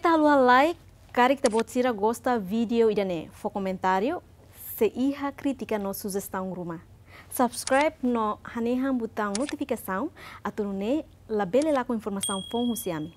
tal o like, cari te bot a gosta vídeo idane. Fo comentário, se iha crítica no sugestão ruma. Subscribe no hanehan botão notificação, atunune labele lá com informação fon husiami.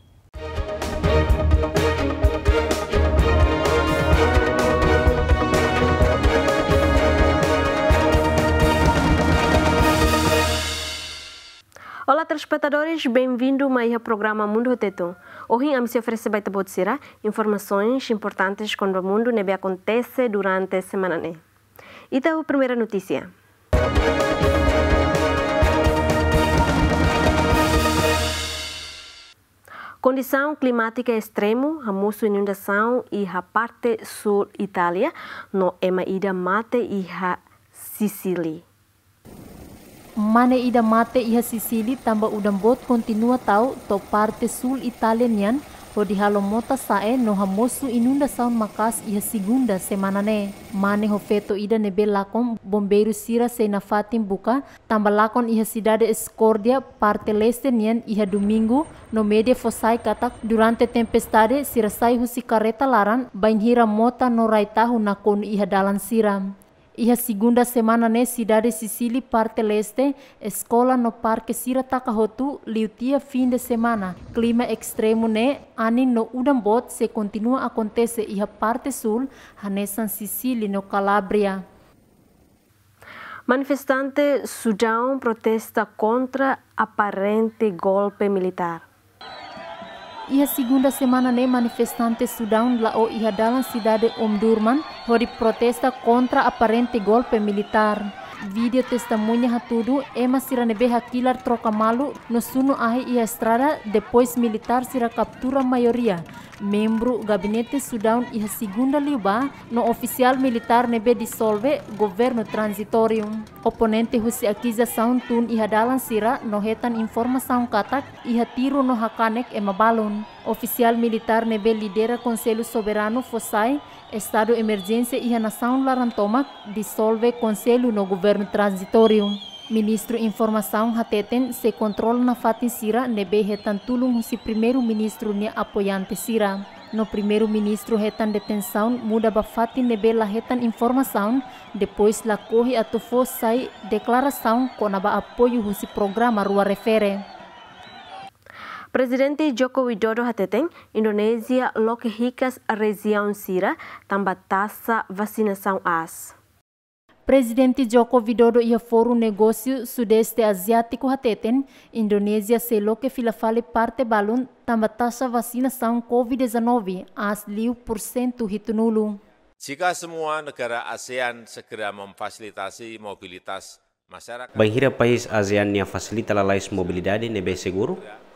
Olá, telespectadores, bem-vindo a mais programa Mundo Teton. Hoje, a se oferece baita botsira informações importantes quando o mundo nebe acontece durante a semana. Né? E então, a primeira notícia. Condição climática é extremo, a moço inundação e a parte sul Itália, no ema ida mate e a Sicília. mane ida mate iha Sisili tamba udam bot kontinua tau to parte sul Italianian ho di mota sae no hamosu inunda saun makas iha segunda semana ne. Mane ho feto ida nebe lakon bombeiro sira se na fatim buka tamba lakon iha sidade Escordia parte leste nian iha domingo no media fosai katak durante tempestade sira sai husi kareta laran bainhira mota no raitahu nakon iha dalan siram. E a segunda semana na cidade Sicília, parte leste, escola no Parque Sirataka Hotu, liutia fim de semana. Clima extremo né, ani no Udambot se continua a acontecer e a parte sul, Nessan Sicília no Calabria. Manifestante Sudão protesta contra aparente golpe militar. Ia segunda semana ne manifestantes Sudão lá o ia dalam cidade Omdurman hori protesta contra aparente golpe militar vídeo testemunha Hatudu, Ema Siranebe killer Trocamalu, no Suno Ahi e Estrada, depois militar Sira captura maioria. Membro gabinete Sudão e segunda liuba, no oficial militar Nebe dissolve governo transitório. Oponente Husi Akiza Sauntun e Hadalan Sira, no retan informação katak e tiro no Hakanek Ema Balon. Oficial militar Nebe lidera Conselho Soberano Fossai, Estado de emergência e a nação Larantoma dissolve conselho no governo transitório. Ministro Informação Hateten se controla na fatin sira nebe hetan tulung primeiro-ministro ne apoiante sira. No primeiro-ministro hetan detenção muda ba fatin nebe la hetan informação, depois la corre tufo sai declaração com apoio si programa rua refere. Presidente Joko Widodo hateteng Indonesia loke hikas região sira tamba taxa as. Presidente Joko Widodo ia forum negosiu sudeste asiático hateten Indonesia selou que filafale parte balun tamba taxa vacinação COVID-19 as liu por cento Jika semua negara ASEAN segera memfasilitasi mobilitas Baihira ASEAN fasilita la lais mobilidade nebe seguro,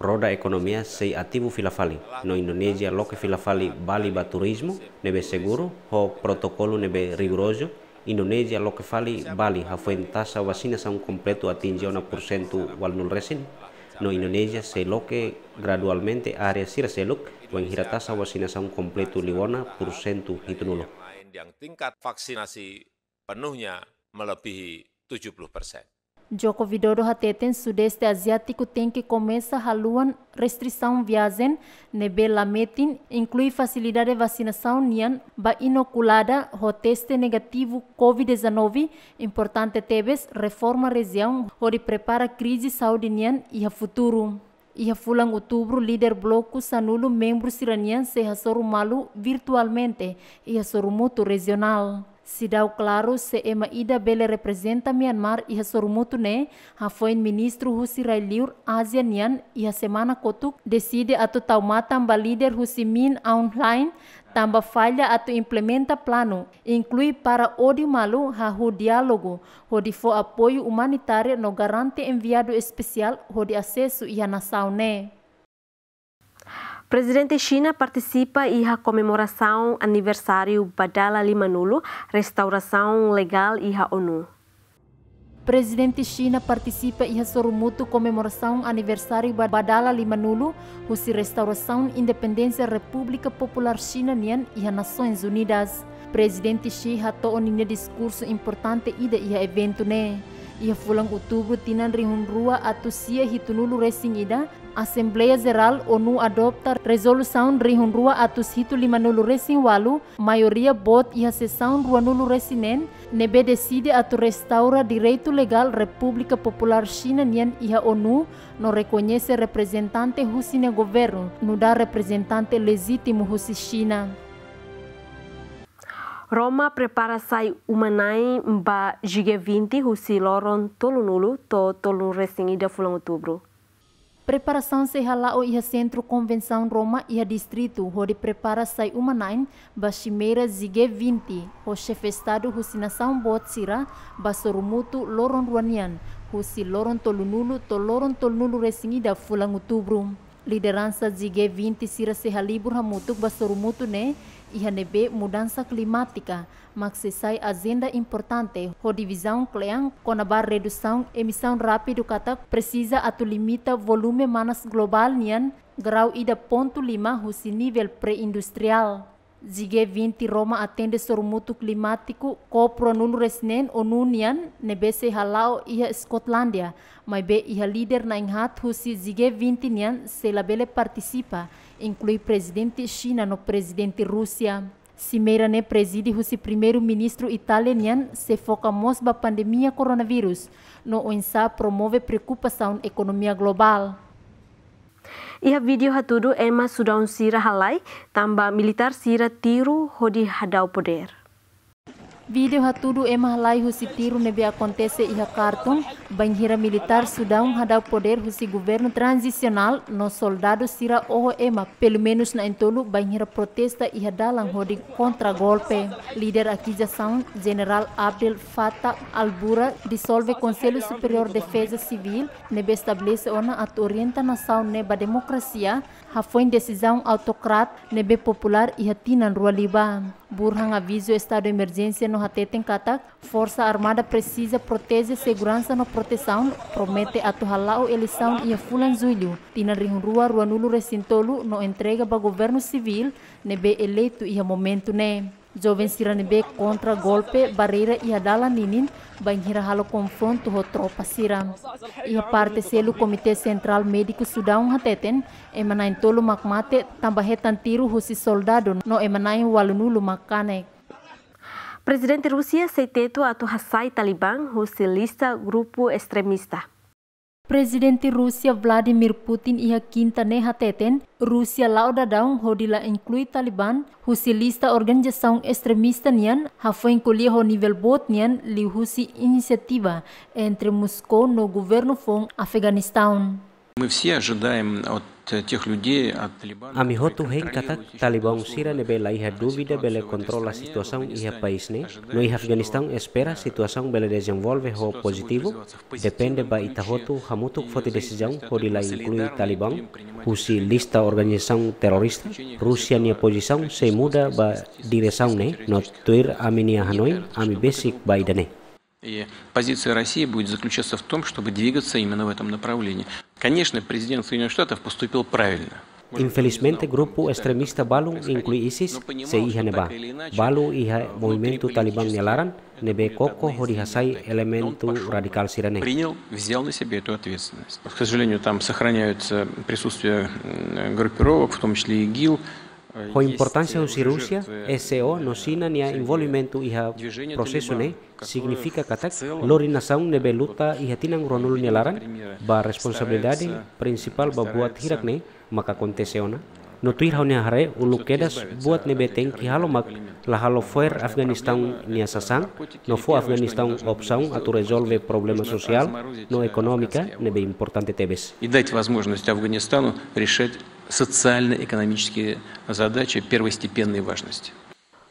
roda economia sei ativo filafali. No Indonesia loke filafali bali ba turismo nebe seguro, ho protokolu nebe rigoroso. Indonesia loke fali bali ha foi tasa vacinação completo atinge porcentu wal nul resin. No Indonesia se loke gradualmente seluk, sirseluk wanghira tasa vacinação completo liwana porcentu hitunulo. Yang tingkat vaksinasi penuhnya melebihi 70 persen. Joko Widodo hateten Sudeste Asiático tem que começar haluan restrição viagem nebelametin, inclui facilidade vacinação nian ba inoculada ho teste negativo COVID-19, importante tebes reforma região hori prepara crise saúde nian e a futuro. E a fulang outubro, líder bloco sanulo membros iranian se malu virtualmente e hasorumuto regional. Se dá claro se é ida bele representa Myanmar e a sormutune, a foi ministro Husi Railiur ASEAN e a semana kotuk decide atu taumatan ba líder Husi Min online tamba falha atu implementa plano, inclui para odi malu hahu diálogo, hodi fo apoio humanitário no garante enviado especial hodi acesso e a nação Presidente China participa e a comemoração aniversário Badala Limanulo, restauração legal e a ONU. Presidente China participa e sorumuto comemoração aniversário Badala Limanulo, husi restauração independência República Popular China nian e Nações Unidas. Presidente Xi hatou discurso importante ida e evento ne. Né? Ia fulang outubro tinan rihunrua atusia hitunulu ida, Assembleia Geral ONU adopta resolução rihunrua atus hitu limanulu resing walu, maioria bot ia sessão ruanulu resinen, nebe decide atu restaura direito legal República Popular China nian ia ONU, no reconhece representante husi governo, no dá representante legítimo husi China. Roma prepara sai umanai ba giga 20 husi loron tolunulu to tolun recém ida fulan outubro. Preparação se o ia Centro Convenção Roma ia Distrito, hori prepara sai uma ba chimeira Zige 20, o chefe Estado Husinação botcira, Basorumutu Loron Ruanian, Husi Loron Tolunulo, Toloron Tolunulo da fulangutubro. Outubro. Liderança Zige 20 Sira Sehalibur Hamutuk Basorumutu ne, nebe mudansa klimatika, maxisai agenda importante, ho divisão kona bar redução emissão rápido kata precisa atu limita volume manas global nian grau ida ponto lima husi nivel preindustrial. industrial Zige 20 Roma atende sormutu klimatiku ko pronunu resnen onunian nebese halau iha Scotlandia, Maibe be iha leader nainghat husi Zige 20 nian se labele participa. inclui presidente China no presidente Rússia. Cimeira ne preside o primeiro-ministro italiano se foca mais na pandemia coronavírus, no ensa promove preocupação na economia global. Ia vídeo hatudo ema sudaun sira halai, também militar sira tiru hodi hadau poder. Video hatudu ema halai husi tiro nebe acontece iha cartão, banhira militar Sudão hada poder husi governo transicional no soldado sira oho ema, pelo menos na entolo banhira protesta iha dalang hodi contra golpe. Líder acusação, general Abdel Fattah Albura, dissolve Conselho Superior Defesa Civil, nebe estabelece ona at orienta nação neba democracia, ha foi decisão autocrat nebe popular iha tinan rua liba. Burhang aviso estado emergência no Hatete em Katak, Força Armada precisa proteger segurança na proteção, promete a Tuhalau eleição e a fulanzulho. Tina Rinrua Ruanulo Recintolo não entrega para governo civil, nebe eleito e a momento né. Jovem Siranebe contra golpe, barreira e adala ninin, banhira halo confronto com tropa siram. E a parte selo Comitê Central Médico Sudão hateten, emanai tolo makmate, tambahetan tiro husi soldado no emanai walunulu makanek. Presidente Rusia seitou atau Hassai Taliban, o lista grupo extremista. Presidente Rusia Vladimir Putin ia kinta neha teten, Rusia lauda daung hodila inclui Taliban, husi lista organização extremista nian, hafoin kulia ho nível bot nian, li husi iniciativa entre Moscou no governo fon Мы все ожидаем от Amigo tuhen katak Talibán sira nebe la hija dúvida bele controla situación hija país ne. No hija Afganistán espera situación bele desenvolve ho positivo. Depende ba itahotu hamutuk foti decisión hori la incluye Talibán. Husi lista organización terrorista. Rusia ni posición se muda ba dirección ne. No tuir aminia Hanoi, ami basic Biden ne. И позиция России будет заключаться в том, чтобы двигаться именно в этом направлении. Конечно, президент Соединенных Штатов поступил правильно. Infelizmente, grupo extremista Balu, inclui ISIS, se iha neba. Balu iha movimento Taliban Nyalaran, nebe koko horihasai elementu радикал сирены. Принял, взял на себя эту ответственность. К сожалению, там сохраняются присутствие группировок, в том числе ИГИЛ, Ho importanța u Rusia, SEO no sina nia involvimentu iha proceso ne significa katak lori nasaung nebe luta iha tinang ronul nilaran ba responsabilidade principal ba buat hirak ne maka konteseona. no tuir hau nia hare ulu kedas buat ne beteng ki halo mak la halo foer Afghanistan nia sasang no fo Afghanistan opsaun atu resolve problema sosial, no ekonomika ne be importante tebes. И дать возможность Афганистану решать социально-экономические задачи первостепенной важности.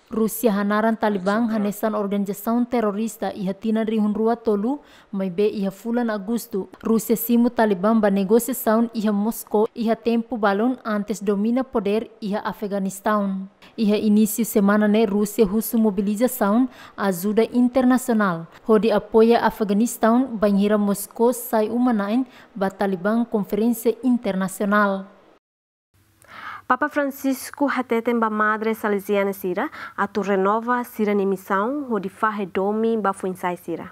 Rusia hanaran Taliban hanesan organisasi terorista iha tina rihun rua tolu mai be iha fulan Agustu. Rusia simu Taliban banegosiasaun iha Moskow iha tempo balon antes domina poder iha Afganistan. Iha inisi semana ne husu russo mobilização azuda internasional. Hodi apoya Afeganistão banheira Moskow sai uma ba Taliban konferensi internasional. Papa Francisco hatetemba madre salesiana sira atu renova sira missão o fahe domi bafuinsai sira.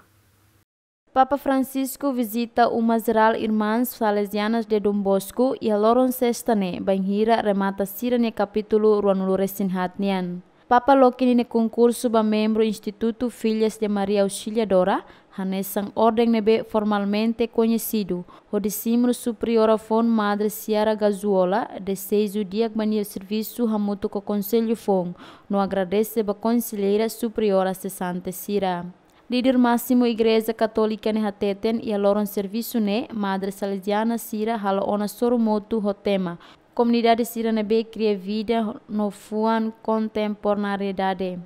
Papa Francisco visita o Masral Irmãs Salesianas de Dom Bosco e a Loron Sestane, banhira remata no capítulo Ruanulu Resinhatnian. Papa Lokini ne concurso ba membro Instituto Filhas de Maria Auxiliadora, Hanesan ordem nebe formalmente conhecido. o Rodicimro Superior Fon Madre Ciara Gazuola, de seis o dia mania serviço ramuto com Conselho Fon. No agradece a Conselheira Superiora Cessante Cira. Líder máximo Igreja Católica Nehateten e aloron serviço ne Madre Salesiana Cira halaona sorumoto hotema. Comunidade Cira nebe cria vida no fuan contemporaneidade.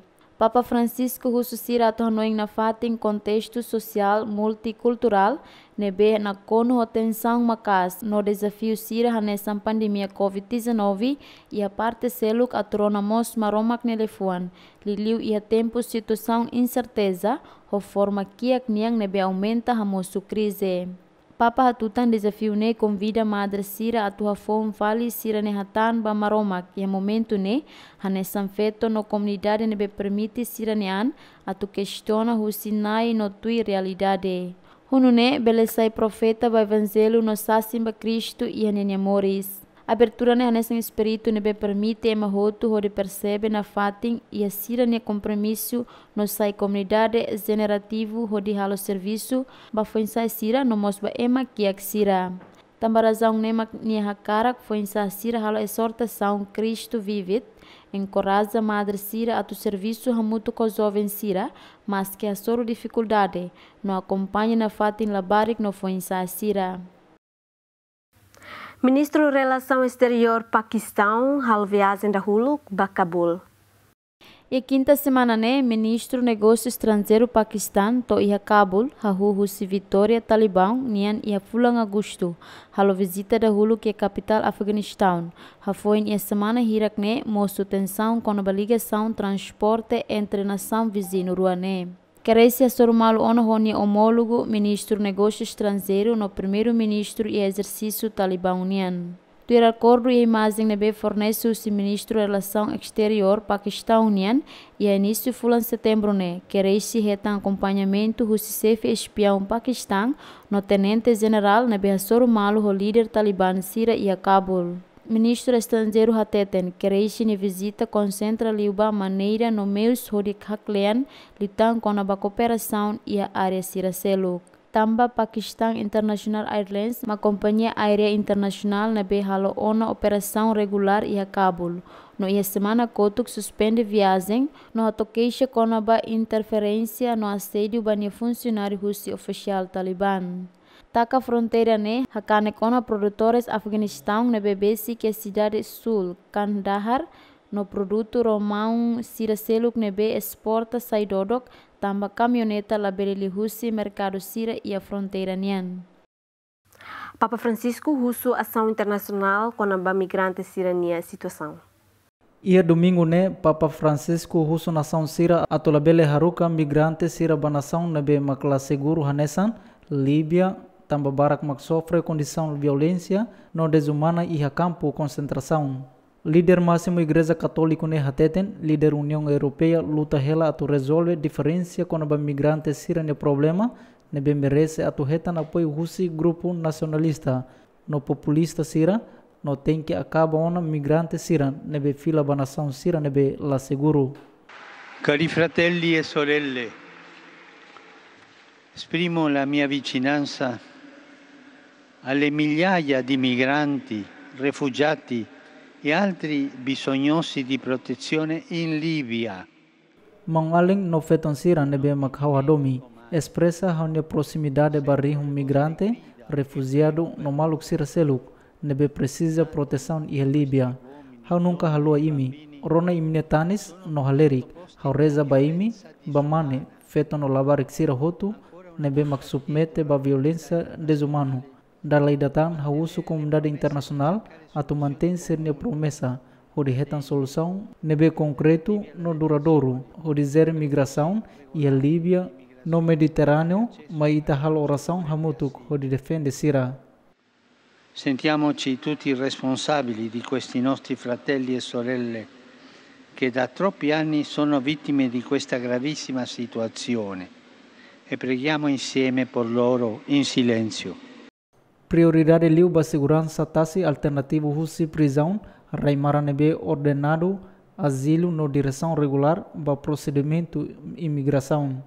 Papa Francisco Rususira tornou em fata em contexto social multicultural, nebe na cono atenção macas no desafio sira nessa pandemia COVID-19 e a parte seluk atronamos maromak nelefuan, liliu e a tempo situação incerteza, o forma que a nebe aumenta hamosu crise. Papa hatutan desafio ne convida Madre Sira a tua fom vale Sira ne hatan ba maromak e momentu ne hane sanfeto no komunidade ne be permite Sira ne an atu tu questiona husinai no tui realidade. Hunune sai profeta ba evangelho no sasimba Cristo e hane ne moris. Abertura ne anesan espiritu nebe permite ema hotu hori percebe na fatin e asira ne compromisso no sai comunidade generativo hori halo serviço ba foi sai sira no mosba ema kiak sira. Tambarazão nema ne hakarak foi sai sira halo exortação Cristo vivit. Encoraja madre Sira a tu serviço ramuto com jovem Sira, mas que a soro dificuldade, no acompanha na fatin labarik no foi sai Sira. Ministro Relação Exterior Paquistão, Halviaz Indahulu, Bakabul. E quinta semana, né, ministro negócios Estrangeiro Paquistão, toia Kabul, hahu Vitória Talibão, nian iha fulang agosto, halo visita da hulu que é capital Afeganistão. Ha foi semana Hirakne, né, mostro tensão com a ligação transporte entre nação vizinho ruané. Querência Sorumal honrou-lhe homólogo ministro negócios estrangeiros no primeiro-ministro e exercício talibã uniano. Do acordo e imagem nebe fornece o ministro relação exterior Paquistão União e a início foi em setembro né, reta retan acompanhamento do chefe espião Paquistão no tenente general nebe Sorumal o líder talibã Sira e a Cabo. Ministro estrangeiro hateten, que kereishini visita concentra uma maneira no meio histórico haklean, litan com a cooperação e a área siraseluk. Tamba Pakistan International Airlines, uma companhia aérea internacional na Behalo ONA operação regular e a Cabul. No ia semana Kotuk suspende viagem, no atoqueixa a interferência no assédio bania funcionário russo oficial talibã. Taca fronteira ne hakane kono produtores Afghanistan na BBC ke cidade sul, Kandahar, no produto romão Siraceluk nebe exporta dodok tamba caminhoneta labereli russi mercado Sira e iya fronteira nian. Papa Francisco russo ação internacional com a migrantes irania situação. Ia e domingo ne Papa Francisco russo nação Sira bele haruka migrantes Sira banação nebe makla seguro hanesan Libya. Tamba Barak sofre condição de violência não desumana e a campo concentração. Líder máximo Igreja Católica Nehateten, líder União Europeia, luta rela a tu resolver diferença com os migrantes sirene problema, nebe merece a reta na apoio russo grupo nacionalista. No populista sira, no tem que acabar ona migrante sira, nebe fila nação sira, nebe la seguro. Cari fratelli e sorelle, exprimo la minha vicinanza alle migliaia di migranti, rifugiati e altri bisognosi di protezione in Libia. Mangaling no fetonsiran nebe makawadomi, expressa hanya proximidade barri um migrante, refugiado no maluk siraseluk nebe precisa proteção e Líbia. Hau nunca halua imi, rona imnetanis no halerik, hau reza ba imi, bamane, feto no labarik sira hotu, nebe maksubmete ba violência desumano. Dar lei Datan Hawusu comunidade internacional a tu mantém serne promessa o de retan solução nebe concreto no duradouro o de zero migração libia a Líbia no Mediterraneo ma ita hal oração hamutuk o de defende Sira. Sentiamoci tutti responsabili di questi nostri fratelli e sorelle che da troppi anni sono vittime di questa gravissima situazione e preghiamo insieme per loro in silenzio. prioridade liuba segurança tasi alternativo husi prisão raimaranebe ordenado asilo no direção regular ba procedimento imigração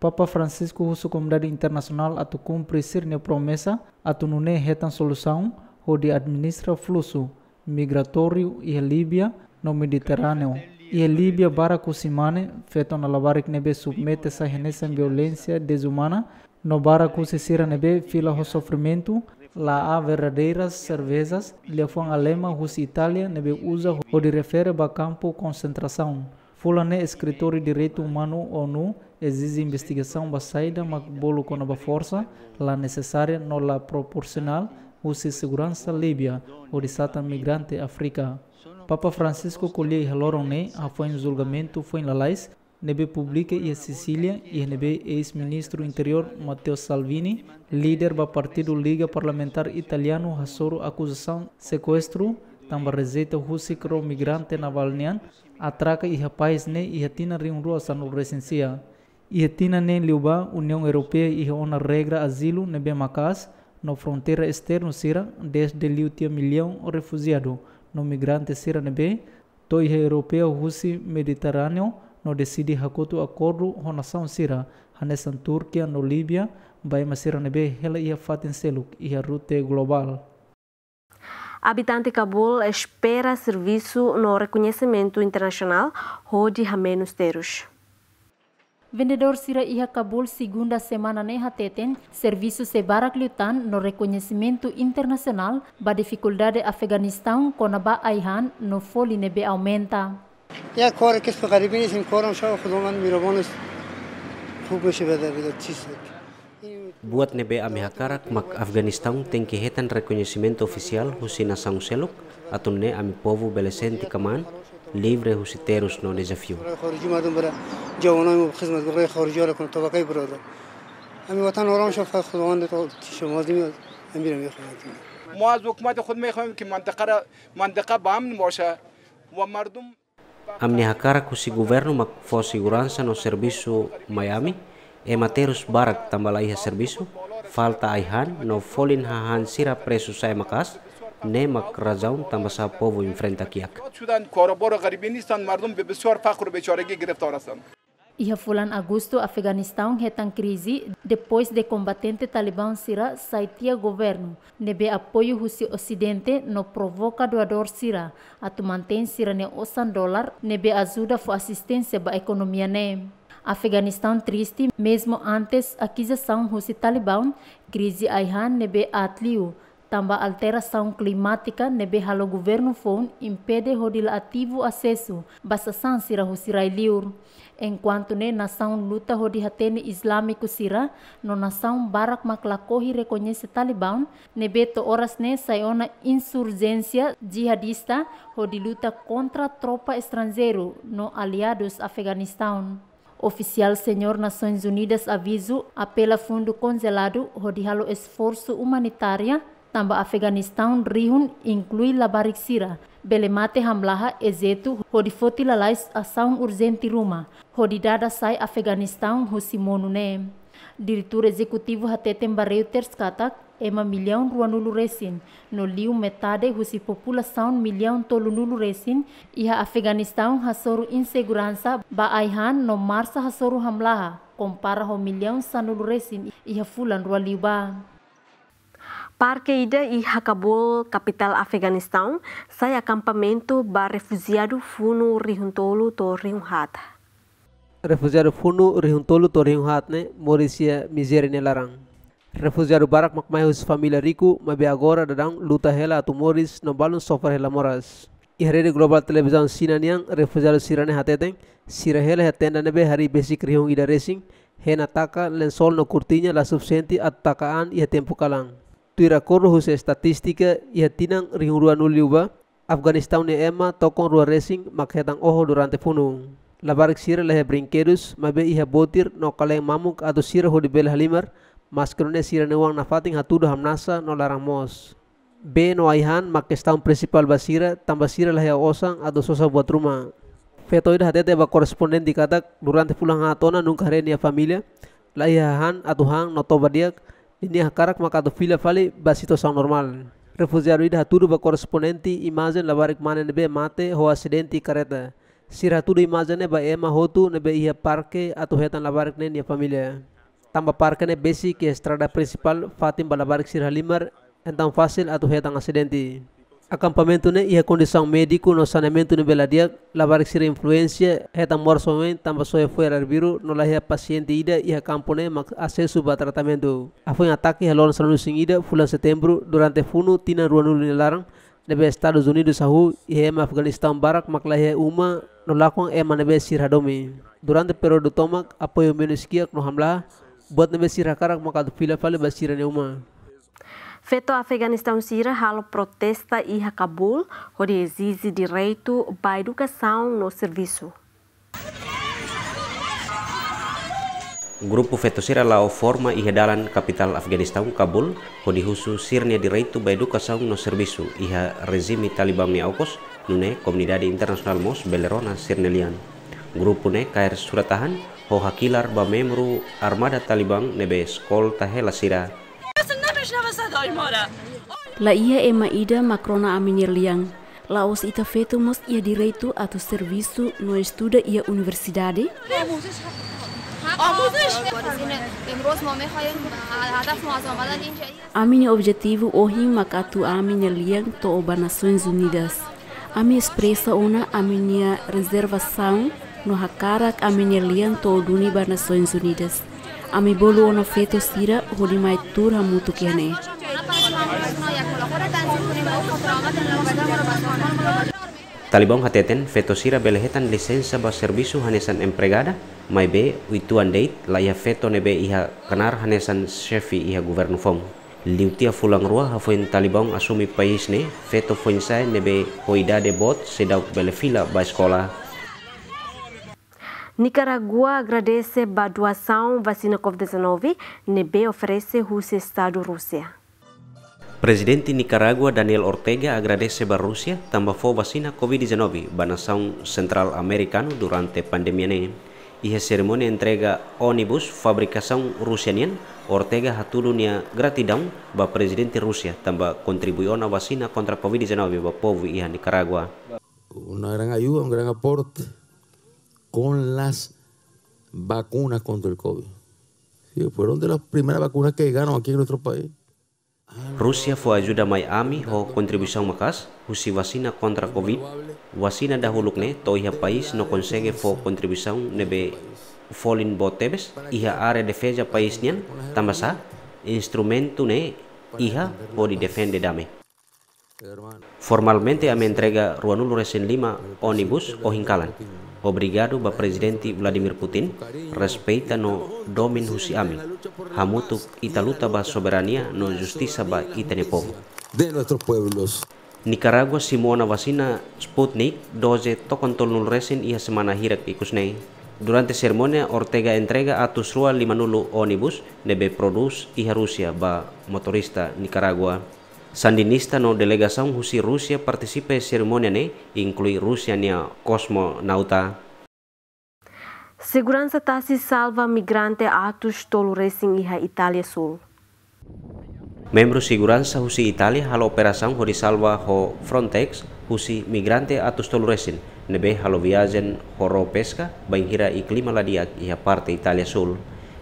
Papa Francisco husu comunidade internacional atu cumpre sirne promessa atu nune retan solução de administra fluxo migratório e Líbia no Mediterrâneo. E Líbia bara kusimane feto na labarik nebe submete sa renessa violência desumana no bara kusisira nebe fila ho sofrimento lá há verdadeiras cervejas le fon alema e Itália nebe usa o de refere ba campo concentração. Fulane escritor de direito humano ONU exige investigação ba saída mac bolo com a força la necessária não la proporcional hus segurança Líbia o de sata migrante África. Papa Francisco colhe lorone né, a foi em julgamento foi em lalais NB pública e Sicília e NB ex-ministro interior Matteo Salvini, líder do partido Liga Parlamentar Italiano, rassoro acusação sequestro, tamba receita russico migrante na Valnian, atraca e rapaz ne e retina ringrosa no recensia. E retina ne liuba União Europeia e ona regra asilo bem Macas, no fronteira externo sira desde liutia milhão refugiado, no migrante sira nebe, toihe europeu russi mediterrâneo, no decidi hakutu acordo honação sira hanesan Turquia no Líbia vai masira nebe hela ia fatin seluk ia rute global. Habitante Cabul espera serviço no reconhecimento internacional a menos Teros. Vendedor Sira Iha Cabul, segunda semana neha teten, serviço se baraklutan no reconhecimento internacional ba dificuldade Afeganistão, konaba aihan no foli nebe aumenta. یک کار کس به غریبی نیست این کارم شاید خداوند میروان است خوب بشه بده بده چیز Buat NBA Mihakarak mak Afghanistan tem que retan reconhecimento oficial Husina Sanseluk atune ami povo belecente kaman livre husiteros no desafio. امی وطن آرام شد خداوند تو شما میاد امیرم میخواد. ما از حکومت خود میخوایم که منطقه را منطقه به امن باشه و مردم Амне хакара си гуверну мак фо сигуранса но сервису Майами, е матерус барак тамбала иха сервису, фалта айхан, но фолин хахан сира пресу сай макас, не мак разаун тамбаса пову инфрента киак. Iha fulan agosto, Afeganistão retan crise depois de combatente talibã Sira saitia governo. Nebe apoio russo Ocidente no provoca doador Sira. Atu mantém Sira ne osan dólar, nebe ajuda for assistência ba economia ne. Afeganistão triste, mesmo antes aquisição russo Talibã, crise Aihan nebe atliu. Tamba alteração climática nebe halo governo fon impede o ativo acesso. Basasan Sira Rússia Liur enquanto né nação luta hodi hatene islâmico sira no nação barak maklakohi reconhece Talibã ne beto ne sai na insurgência jihadista hodi luta contra tropa estrangeiro no aliados Afeganistão Oficial Senhor Nações Unidas aviso apela fundo congelado hodi halo esforço humanitária Tambah Afghanistan rihun labarik la bariksira. Belemate hamlaha ezetu hodi foti la asaun urgenti rumah, Hodi dada sai Afghanistan husi monune. Diretor eksekutif Hatetemba Reuters katak ema milion ruanulu resin. No liu metade husi população milhão tolunulu resin iha Afeganistão hasoru insegurança ba aihan no marsa hasoru hamlaha compara ho milhão sanulu resin iha fulan rualiu ba. Parkeida i e Hakabul, capital saya akan acampamento ba refugiado rihuntolu to Torreunhat. Refugiado to Rihuntolo ne, né? Maurícia ne larang. Refugiado Barak Macmaios e Família riku Mabe agora dadang luta hela Moris no balun sofrer hela moras. I e hari global televisão Sinanian, refugiado Sirane hateteng Sirahela Hatenda nebe hari basic rihung ida racing, henataka len lensol no kurtinya la subsenti atakaan i tempo kalang tuira korro se statistika ia e tinang ringuruan uliuba Afghanistan ne ema tokong rua racing makhetang oho durante funung labarik sira lehe brinkedus mabe iha botir no kaleng mamuk atau sira hodi bel halimar maskerone sira wang nafating hatudu hamnasa no larang mos B no aihan makestaun principal basira tambah sira lehe osang atau sosa buat rumah Fetoida hatete ba korresponden dikatak durante pulang hatona nungkare nia familia la iha han atau hang no toba diak ini maka tu fila fale sang normal. ini ida tudo correspondente imagem labarik mana be mate ho acidente kareta. Sirah tudo imagem ba ema hotu nebe ia parke atau hetan labarik nen ia familia. Tamba parke ne besi ke strada principal Fatim balabarik sirah limar entang fasil atau hetan asidenti acampamento né e a condição médico no saneamento no Beladia lavar que influência é tam morso men tam passou é foi arbiro no lá paciente ida e a campo né acesso para tratamento a foi um ataque a sanu no ida fulan setembro durante funo tina ruanu nilarang nebe Estados Unidos sahu e é Afeganistão barak maklah é uma no com é nebe sirhadomi durante período tomak apoio menosquiak no hamla buat nebe sirhakarak makatuk fila basira basirane uma Feto Afeganistão Sira halo protesta e Cabul, onde exige direito para educação no serviço. Grupo Feto Sira lao forma e redalan capital Afeganistão Cabul, onde husu sirne direito para educação no serviço e regime Taliban Miaukos, nune comunidade internacional mos belerona sirnelian. Grupo ne kair suratahan, ho hakilar ba memru armada Taliban nebe skol tahela sira کسی نمیشنوه صدای Laia ema ida makrona aminirliang. Laos ita feto mos ia direitu atau servisu no estuda ia universidade? Amin objetivo ohin makatu amin liang to oba Nações Unidas. Amin expressa ona aminha reservação no hakarak aminir liang to oduni ba Nações Unidas. Ami bolu ono feto sira holi mai tur hamu tu kene. Talibong hateten feto sira belehetan lisensa ba hanesan empregada mai be date laya feto nebe iha kanar hanesan chefi iha guvernu fong. Liutia fulang rua hafoin asumi pais ne feto nebe hoida de bot sedauk belefila ba sekolah Nicaragua agradece doação vacina Covid-19 nebe oferece Rússia Estado Rússia. Presidente Nicaragua Daniel Ortega agradece a Rússia tamba fo vacina Covid-19 ba nação central americano durante a pandemia. E a cerimônia entrega ônibus fabricação russianian Ortega hatulunia gratidão ba presidente Rússia tamba contribuiu na vacina contra Covid-19 ba povo e Nicaragua. Una gran ayuda, un gran aporte con las vacunas contra el COVID. Sí, fueron de las primeras vacunas que llegaron aquí en nuestro país. Rusia fue ayuda Miami o contribución más, usi vacina contra COVID, vacina da hulukne, el país no consegue fo contribución nebe folin botebes, iha área de país nian, tamasa, instrumento ne, iha podi defende dame. Formalmente a me entrega ruanul resen lima, onibus o hinkalan. Obrigado ba Presidente Vladimir Putin, respeita no domin ami, hamutu italuta ba soberania no justiça ba itene povo. De pueblos. Nicaragua Simona Vasina Sputnik doze tokontol nul resin ia semana hirak ikusnei. Durante ceremonia Ortega entrega rua lima limanulu onibus nebe produs iha Rusia ba motorista Nicaragua. Sandinista no delegação Husi Rusia participa cerimônia ne, inclui Rusia nia kosmonauta. Segurança tasi salva migrante atus tolu racing iha Italia Sul. Membro segurança husi Italia halo operasang hori salva ho Frontex husi migrante atus tolu racing nebe halo ho horo pesca banghira i clima ladiak iha parte Italia Sul.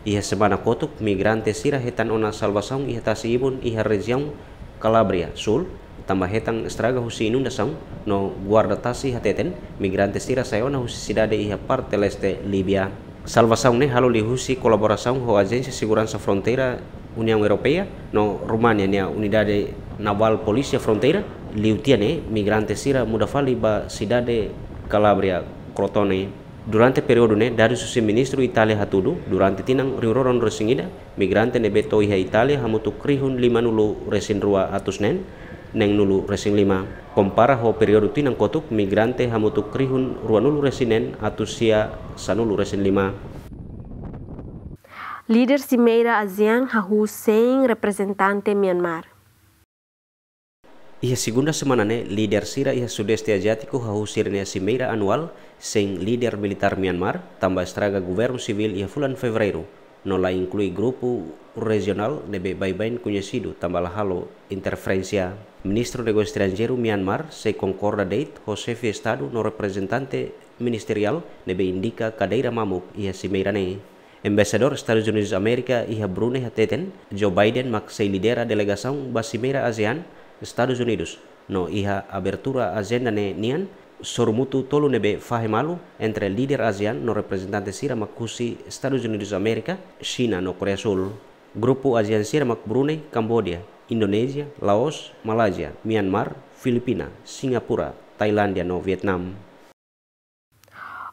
Iha semana kotuk migrante sirahetan ona salvação iha tasi ibun iha região Calabria sul tambah hetang estraga husinum sang, no tasi hateten migrante sira sayona sidade iha parte leste Libia salvação ne halo husi kolaborasaun ho agensia segurança frontera União Europea no Rumania nia unidade naval polícia frontera liutia ne migrante tira mudafali ba sidade Calabria Crotone durante periodo ne dari susi ministro Italia hatudu durante tinang riuroron resingida migrante beto iha Italia hamutu krihun lima nulu resin rua atus nen neng nulu resing lima kompara ho periodo tinang kotuk migrante hamutu krihun rua nulu resin nen atus sia sanulu resin lima Líder Cimeira ASEAN Hahu Seng, representante Myanmar. Ia segunda semana ne, líder Sira ia Sudeste Asiático Hahu Sirne Cimeira Anual sing líder militer Myanmar tambah Straga governo civil ia fulan fevereiro. no la inclui grupo regional de bem kunya conhecido tambah halo interferensia Ministro de Estrangeiro Myanmar se concorda date Josefi Estado no representante ministerial nebe indica cadeira mamuk ia a nei. Embaixador Estados Unidos Amerika Ia Brunei Hateten, Joe Biden mak se lidera delegação ASEAN Estados Unidos. No Ia abertura agenda ne nian Sormutu tolu nebe fahimalu entre líder ASEAN no representante sira Estados Unidos América, China no Coreia Sul, grupo ASEAN Siramak mak Brunei, Cambodia, Indonesia, Laos, Malaysia, Myanmar, Filipina, Singapura, Tailândia no Vietnam.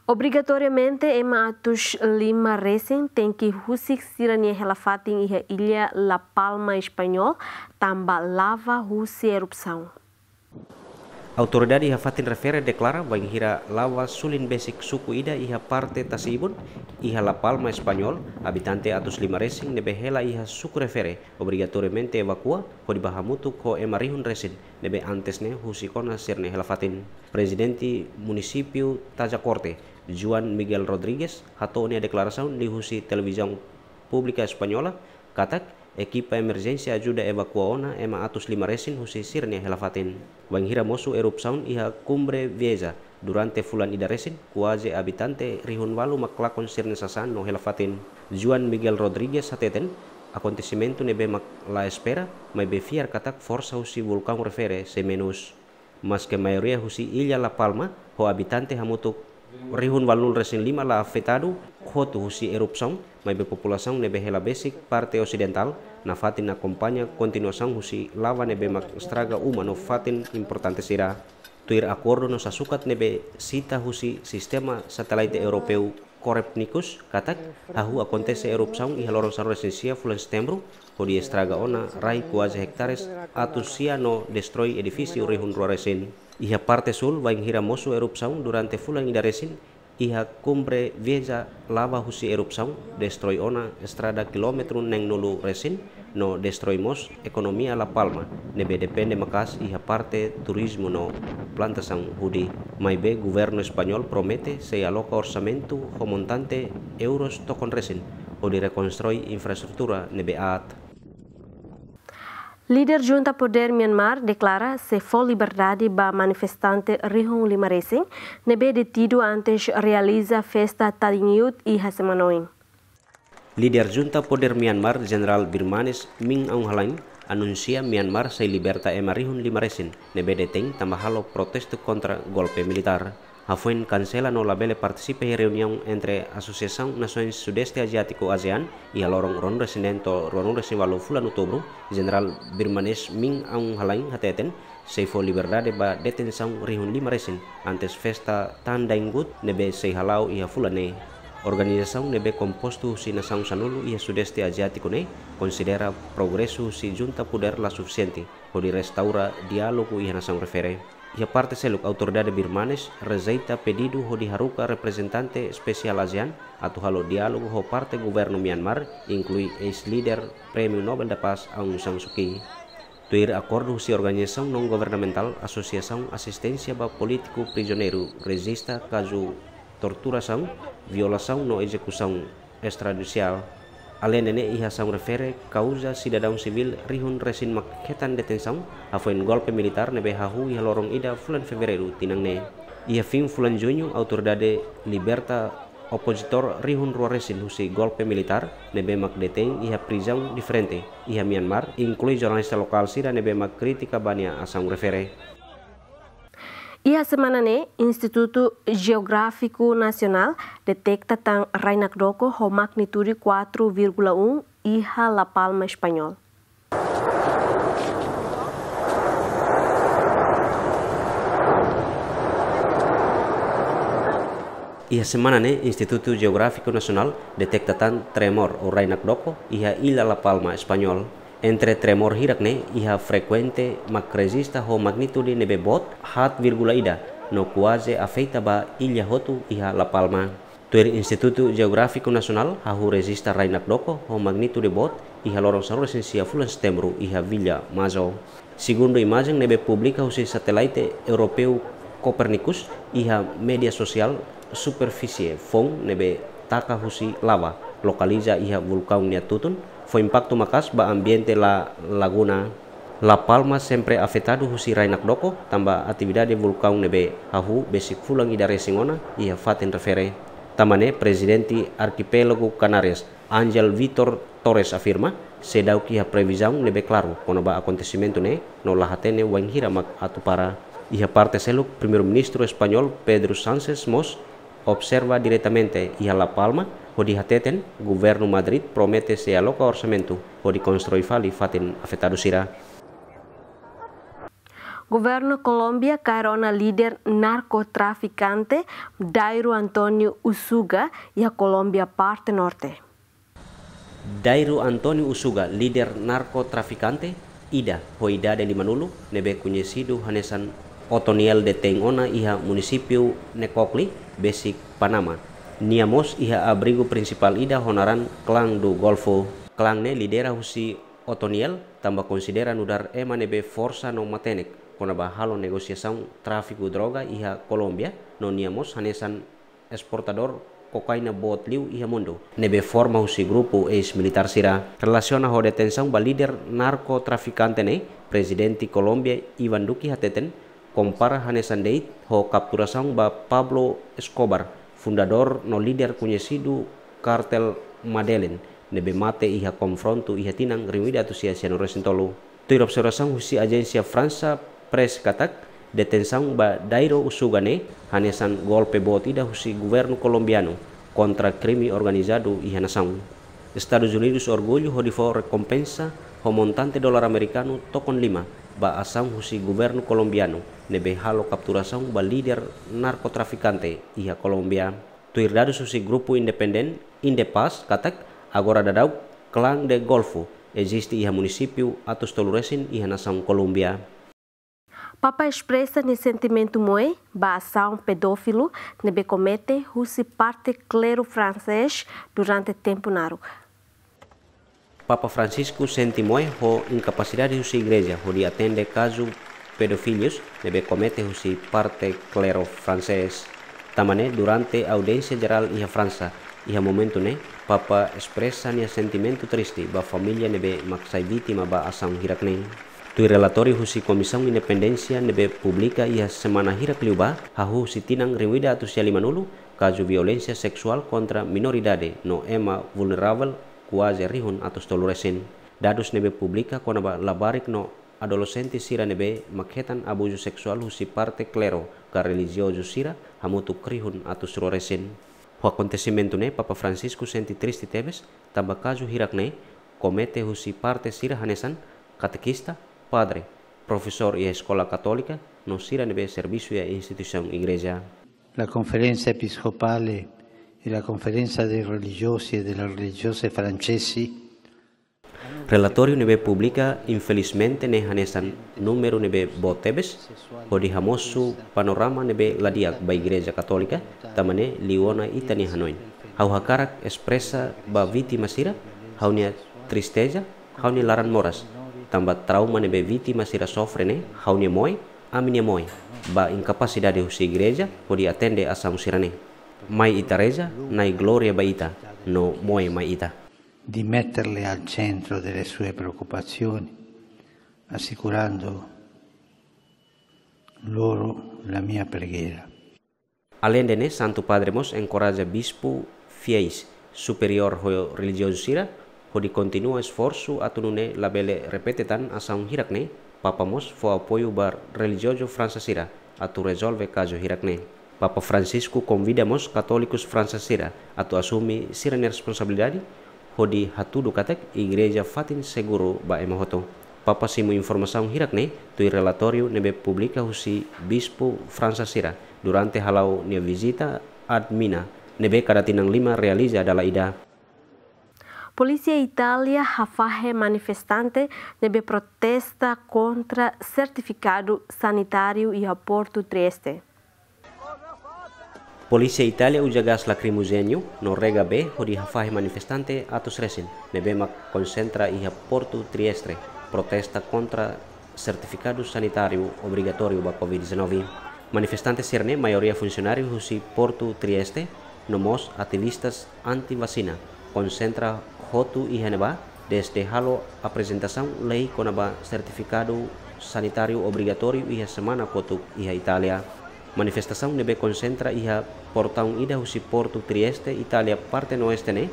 Obrigatoriamente, em atus lima recém tem que rusik sirania relafatin e ilha La Palma espanhol, tamba lava Rússia erupção. dari iha Fatin Refere deklara menghira hira lawa sulin basic suku ida iha parte tasibun iha La Palma Espanyol habitante atus lima resing nebe hela iha suku refere obligatoriamente evakua ko di Bahamutu ko emarihun resin nebe antesne husikona sirne hela Fatin. Presidenti Municipio Tajacorte Juan Miguel Rodriguez hato unia declarasaun di husi televisión pública Espanyola katak ekipa emergensi ajuda evakuona ema atus lima resin husisir ne helafatin. Wanghira mosu erupsaun iha kumbre vieza durante fulan ida resin kuaze abitante rihun walu maklakon sirne sasan no helafatin. Juan Miguel Rodriguez hateten acontecimento nebe makla espera mai fiar katak forsa husi vulkan refere semenus. Maske mayoria husi ilya La Palma ho abitante hamutuk Rihun walun resin lima la afetadu, khotu husi erupsong, mai be população nebe hela basic parte occidental, na fatin kompanya husi lava nebe mak straga umano fatin importante sira. Tuir akordo no sasukat nebe sita husi sistema satelite europeu Korepnikus katak hahu acontece i e relorong resin sia fulan setembro hodi estraga ona rai kuaze hektares atusia no destroy edifisi rihun ruaresin. Iha parte sul va mosu erupção durante fulan resin iha kumbre vieja lava husi erupção destrói ona estrada quilômetro neng nulu resin no mos ekonomi ala Palma nebe depende macas iha parte turismo no plantasang hudi maibe guverno espanyol promete se aloca orçamento remontante euros tokon resin o de reconstrui infraestrutura nebe at. Líder junta poder Myanmar declara se for liberdade ba manifestante Rihong limaresing, nebe detido antes realiza festa Tadinyut e Hasemanoing. Líder junta poder Myanmar, General Birmanes Ming Aung Hlaing, anuncia Myanmar se liberta e marihun limaresin, nebe deteng halo protesto contra golpe militar. Afuen cancela no labele participe em entre Associação Nações Sudeste Asiático ASEAN ia lorong ron residento ron resivalo fulan outubro, general birmanes Ming Aung Halain Hateten, seifo liberdade ba detenção rihun lima resin, antes festa Tandaingut nebe seihalau ia fulane. Organização nebe kompostu si nação sanulu ia sudeste asiático ne considera progresu si junta puder la suficiente, o restaura diálogo ia a refere seluk ya seluk autoridades birmanes Rezaita Pedidu ho diharuka representante spesial ASEAN atau halo dialog ho parte governo Myanmar inklui ex leader premium Nobel Dapas Aung San Suu Kyi. Tuir acordo si organisasi non governamental asosiasi asistensi ba politiku prisioneru resista caso torturação, violasang, no execução extrajudicial ini iha sang refere si sidadaun sivil rihun resin maketan detensaun afoin golpe militar nebe hahu iha lorong ida fulan tinang tinangne. Ia fim fulan junyu autor dade liberta opositor rihun resin husi golpe militar nebe mak deteng iha prizang diferente iha Myanmar inclui jurnalista lokal sida nebe mak kritika bania asang refere ia semana semanane Instituto Geográfico Nacional detecta tan Rainacdoco ho magnitude 4,1 hija La Palma español. Ia semana ne Instituto Geográfico Nacional detecta tang tremor o Rainacdoco hija Ila La Palma español. Entre tremor hirakne iha frequente mac resista ho magnitude nebe bot hat virgula ida no quase afeita ba ilia hotu iha La Palma. Tuer Instituto Geográfico nasional hahu resista rainak doko ho magnitude bot iha lorong sarore sensia fulan stemru iha Villa Mazo. Segundo imagen nebe publika husi satelite europeu Copernicus iha media sosial superficie fong nebe taka husi lava lokaliza iha vulcão tutun fo impacto ba ambiente la laguna. La Palma sempre afetado husi rainak doko tamba atividade vulcão nebe hahu besik fulangi da singona ia faten refere. Tamane presidente arkipelago Canarias Angel Vitor Torres afirma sedau kia previsau nebe previsão nebe claro konoba ne no wang wanghira mak atupara. Ia parte seluk primer ministro espanyol Pedro Sánchez Mos observa diretamente ia La Palma hodi hateten Gubernur Madrid promete se orsamentu hodi konstrui fali fatin afetados sira. Governo Colombia carona líder narcotraficante Dairo Antonio Usuga ya a parte norte. Dairo Antonio Usuga, líder narcotraficante, ida hoida de Limanulu, nebe kunyesidu hanesan Otoniel de Tengona iha município Necocli, Besik Panama. Niamos iha abrigo principal ida honoran klang do Golfo. klang ne lidera husi Otoniel tambah considera udar emanebe forsa no matenek kona bahalo negosiasaun trafiku droga iha kolombia no Niamos hanesan kokaina bot liu iha mundo. Nebe forma husi grupo ex militar sira. relasiona ho detensaun ba lider trafikante ne presidenti kolombia Ivan Duque hateten kompara hanesan deit ho kapturasaun ba Pablo Escobar fundador no líder kunyesidu kartel Madelen, nebe mate iha konfrontu iha tinang riwida tu sia siano resentolo. Tu observação husi agensia Fransa Press katak detensang ba dairo usugane hanesan golpe ida husi guvernu colombiano kontra krimi organizado iha nasang. Estados Unidos orgulho ho recompensa homontante dolar americano tokon lima asang husi Gubernur Kolombiano nebe halo sang ba lider narkotrafikante iha tuir Tuirdado susi grupu independen Indepas katak agora dadau klang de Golfo existe iha munisipiu atau toluresin iha nasang Kolombia Papa expressa ni sentimento moe, ba asang pedófilo, nebe comete husi parte clero francês durante tempo naro. Papa Francisco sentimoi ho incapacidade de igreja, ho atende caso pedofilius deve comete ho si parte clero francês. Tamane durante a audiência geral Ia França, Ia momento ne, Papa expressa nia sentimento triste, ba familia nebe maksai vítima ba asam hirakne. Tui relatori husi Comissão Independência nebe publica ia semana hirakliuba, hahu si tinang riwida atu sialimanulu, caso violencia sexual contra minoridade no ema vulnerable. Kuaze rihun atau toluresin. Dadus nebe publika kona labarik no adolescente sira nebe maketan abuju seksual husi parte klero ka religioju sira hamutu krihun atau roresin. O ne Papa Francisco senti tristi tebes kaju hirak ne komete husi parte sira hanesan katekista padre, profesor ya e sekolah katolika no sira nebe servicio e ya instituição igreja. La conferenza episcopale la conferenza dei religiosi de delle religiose francesi. Relatorio neve publica infelizmente ne Hanesan número 9 Botebes o di panorama nebe Ladiak ba Igreja Católica tamane liona itani Hanoi. Hau hakarak expresa ba vítima sira, hau nia tristeza, hau laran moras, tamba trauma nebe vítima sira sofre ne, hau nia moi, amine moi, ba incapacidade husi igreja, podi atende asam sirane. mai Itaresa, né Gloria Baita, no Moe Maita. Di metterle al centro delle sue preoccupazioni, assicurando loro la mia preghiera. All'endene Santo Padre Mos incoraggia Bispo Fies, superior ho religioso sira, ho di continua sforzo a atunune la belle repetetan a San hirakne, Papa Mos fo apoio bar religioso francesira, a tu resolve caso hirakne. Papa Francisco convidamos católicos francesira atau Sira sua responsabilidade hodi hatu dukatek igreja fatin seguro ba emohoto. Papa simu informasaun hirak ne tui relatorio nebe publika husi bispo francesira durante halau ne visita admina nebe karatinang lima realiza adalah ida. Polícia Italia afahe manifestante nebe protesta kontra certificado sanitário e aporto Trieste. Polícia Italia usa gas no Norega B, Hodi manifestante atos Nebema concentra y Porto Triestre, protesta contra certificado sanitario obligatorio para Covid-19. Manifestantes cerne, maioria funcionarios de Porto Trieste, nomos ativistas anti-vacina, concentra hotu y Geneva desde halo a apresentação lei conaba certificado sanitario obligatorio e la semana hotu y a Itália. Manifestação concentra e portón ida si Porto Trieste, Italia, parte noeste, Oeste,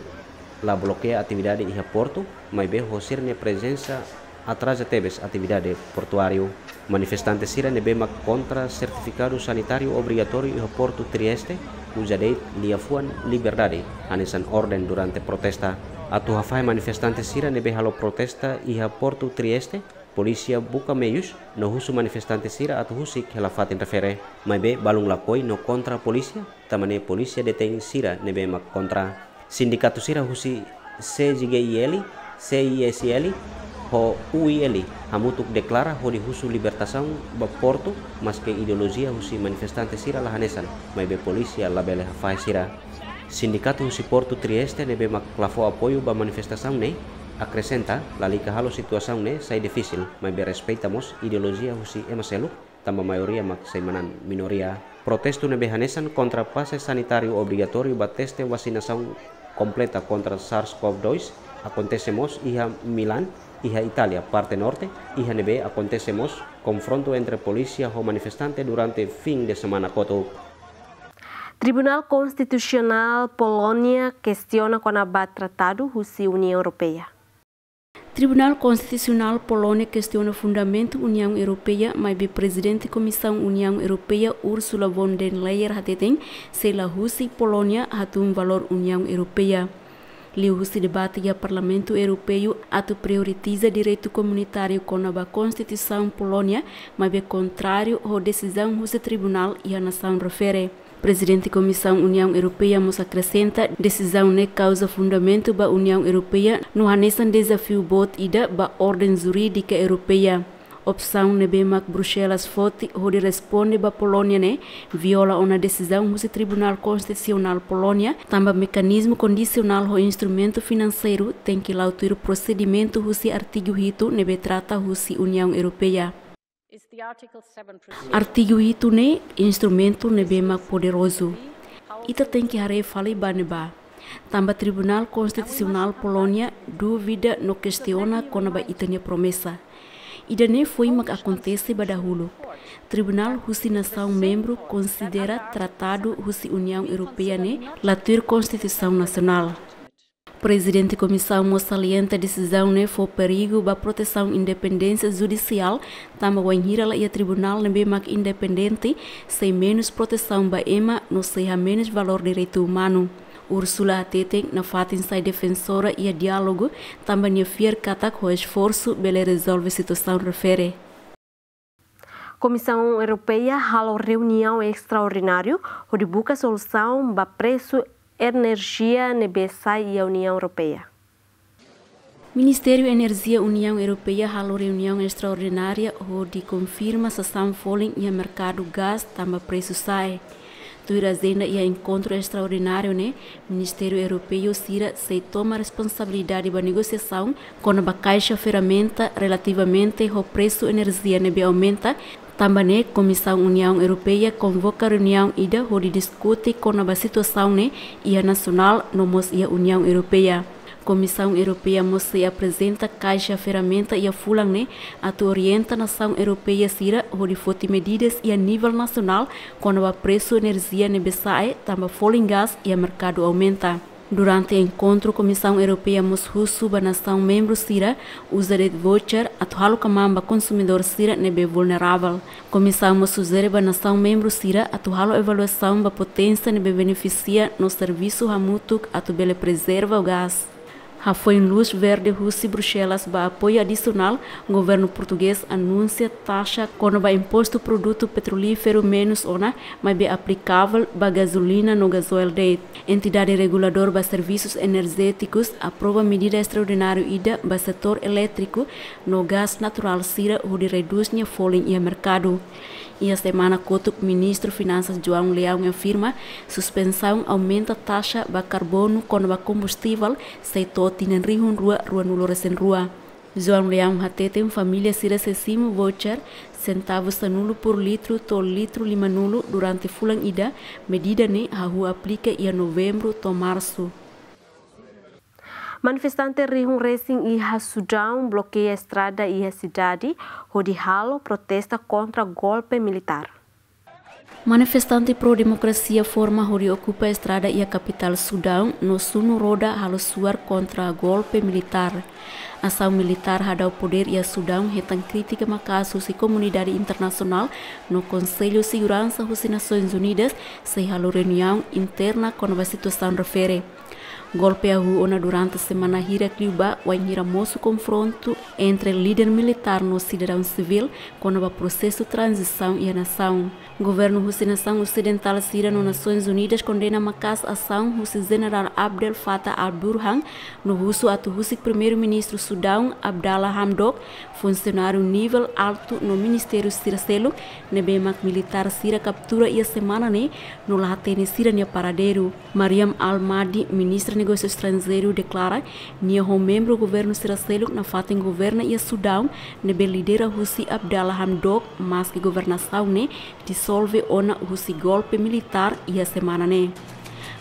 La bloquea actividad en Porto, mas bem hosir ne presencia atrás de Tebes, atividade portuario. Manifestantes sira bema contra certificado sanitario obligatorio y Porto Trieste, cuja dei lia fuan liberdade, anesan orden durante protesta. hafai manifestantes sira ne protesta y Porto Trieste, Polisia buka meyus no husu manifestante ira atau husik khilafat in refere mai balung lakoi no kontra polisia, tamane polisia deteng sira nebe mak kontra sindikatu sira husi CGIL CISL ho UILI hamutuk deklara ho di husu libertasang ba porto maske ideologia husi manifestante sira lahanesan mai polisia polícia labele hafai sira sindicato husi porto trieste nebe ma clafo apoyu ba manifestasang nei acrescenta la licahalosituação ne sai difícil, be respeitamos ideologia husi emaselu, tambah mayoria mak semanan minoria. protestu ne behanesan contra sanitario sanitário obrigatório bateste vacinação completa kontra SARS-CoV-2 acontecemos iha Milan iha Italia, parte norte, iha nebe acontecemos confronto entre policía ho manifestante durante fin de semana koto. Tribunal Constitucional Polonia questiona com a tratado husi União Europea. Tribunal Constitucional Polônia questiona fundamento União Europeia, mas o presidente da Comissão União Europeia Ursula von der Leyen hateteng se a Rússia e Polônia um valor União Europeia. O Rússia debate e Parlamento Europeu ato prioriza direito comunitário com a Constituição Polônia, mas é contrário à decisão do Tribunal e a nação refere. Presidente da Comissão União Europeia nos acrescenta decisão ne causa fundamento da União Europeia no hanesan desafio bot ida ba ordem jurídica europeia. Opção nebemak Bruxelas forte onde responde ba Polônia ne viola uma decisão do Tribunal Constitucional Polônia tamba mecanismo condicional o instrumento financeiro tem que lautir procedimento do artigo hito nebe trata da União Europeia. Artigo itune instrumento nebema poderoso. Ita tem que haré fale baneba. Tamba Tribunal Konstitusional Polonia duvida no questiona konaba itania promesa. Ida nem foi mak acontece badahulo. Tribunal husi nação membro considera tratado husi União Europeia ne latir Constituição nasional. presidente da comissão salienta a decisão não foi perigo para a proteção independência judicial, também hira e a tribunal não bem independente, sem menos proteção para EMA, não seja menos valor direito humano. Ursula Teteng na fatin sai defensora e a diálogo também afirma que ataca o esforço para resolver a situação refere. Comissão Europeia hala reunião extraordinária onde busca solução para preço Energia, NBSA e a União Europeia. Ministério Energia União Europeia halou reunião extraordinária onde confirma sessão folem e mercado gás também preço sai. Tura agenda e encontro extraordinário, né? Ministério Europeu Cira se toma responsabilidade da negociação com a caixa ferramenta relativamente ao preço energia, né? Aumenta Tambane, Comissão União Europeia convoca a reunião ida onde discute com a situação e a nacional no e a União Europeia. Comissão Europeia se apresenta caixa ferramenta e a fulang né, a orienta nação europeia sira onde fote medidas e a nível nacional quando o preço energia nebesai, também foling e a mercado aumenta. Durante o encontro, a Comissão Europeia mostrou sub-nação membro Sira usa de voucher atual camamba consumidor Sira nebe vulnerável. A comissão mostrou nação membro Sira atual avaliação da potência nebe beneficia no serviço Hamutuk atubele preserva o gás. A Luz Verde Rússia Bruxelas ba apoio adicional. O governo português anuncia taxa quando vai imposto produto petrolífero menos ona, mas bem aplicável ba gasolina no gasoil de. Entidade regulador ba serviços energéticos aprova medida extraordinária ida ba setor elétrico no gás natural sira onde reduz folha e mercado e a semana coto o ministro Finanças João Leão afirma suspensão aumenta a taxa de carbono quando o combustível setor tinen rihun rua rua nulores en rua. João Leão até tem família sira sesimo voucher centavos anulo por litro to litro lima nulo durante fulan ida medida ne né? rua aplica em novembro to março. Manifestante Rihun Racing Iha Sudão bloqueia a estrada a Cidade. halo protesta contra golpe militar. Manifestante pro-democracia forma Hori ocupa a estrada e a capital Sudão no sul roda halo suar contra golpe militar. Ação militar hada poder e Sudão retan crítica macasso e comunidade internacional no Conselho de Segurança das Nações Unidas se halo reunião interna com a situação refere. Golpe a rua durante a semana Hira Cliuba, o moço confronto entre líder militar no cidadão civil com o processo de transição e a nação. Governo nação Ocidental Síria nas Nações Unidas condena Macas ação Russi General Abdel Fattah al-Burhan no russo ato Russi Primeiro-Ministro Sudão Abdallah Hamdok, funcionário nível alto no Ministério Siracelo, mac Militar Síria captura e a semana ne né, no Lahatene Síria nia paradeiro. Mariam al Madi Ministra de Negócios Estrangeiros, declara o membro governo Siracelo na fatem governa e a Sudão, nebe lidera Russi Abdallah Hamdok, mas que governação ne né, de resolve ona husi golpe militar ia semana ne.